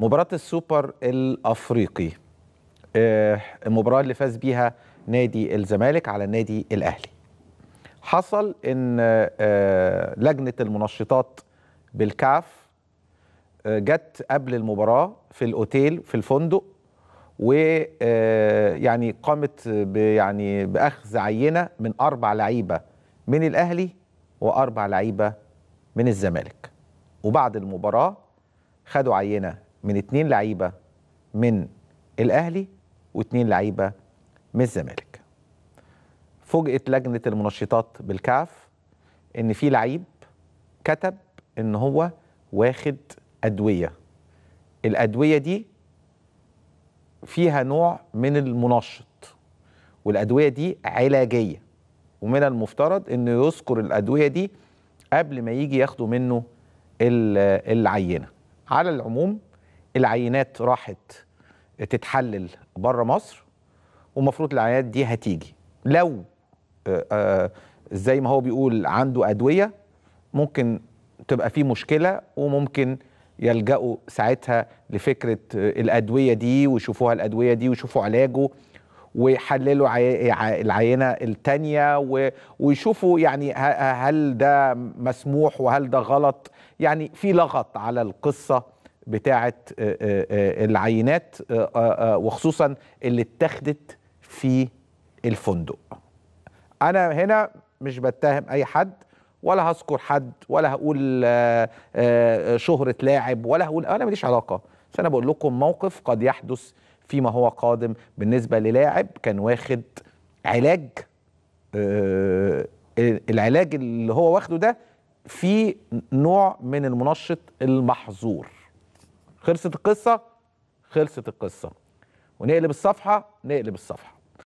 مباراة السوبر الأفريقي آه، المباراة اللي فاز بيها نادي الزمالك على نادي الأهلي حصل إن آه، لجنة المنشطات بالكاف آه، جت قبل المباراة في الأوتيل في الفندق ويعني قامت يعني بأخذ عينة من أربع لعيبة من الأهلي وأربع لعيبة من الزمالك وبعد المباراة خدوا عينة من اتنين لعيبه من الاهلي واتنين لعيبه من الزمالك. فوجئت لجنه المنشطات بالكاف ان في لعيب كتب ان هو واخد ادويه. الادويه دي فيها نوع من المنشط والادويه دي علاجيه ومن المفترض انه يذكر الادويه دي قبل ما يجي ياخدوا منه العينه على العموم العينات راحت تتحلل بره مصر ومفروض العينات دي هتيجي لو آه، آه، زي ما هو بيقول عنده أدوية ممكن تبقى في مشكلة وممكن يلجأوا ساعتها لفكرة آه، الأدوية دي ويشوفوها الأدوية دي ويشوفوا علاجه ويحللوا العينة التانية ويشوفوا يعني هل ده مسموح وهل ده غلط يعني في لغط على القصة بتاعه آه، آه، آه، العينات وخصوصا اللي اتخذت في الفندق انا هنا مش بتهم اي حد ولا هذكر حد ولا هقول شهرة لاعب ولا هقول انا ماليش علاقة بس انا بقول لكم موقف قد يحدث فيما هو قادم بالنسبة للاعب كان واخد علاج العلاج اللي هو واخده ده في نوع من المنشط المحظور خلصت القصه خلصت القصه ونقلب الصفحه نقلب الصفحه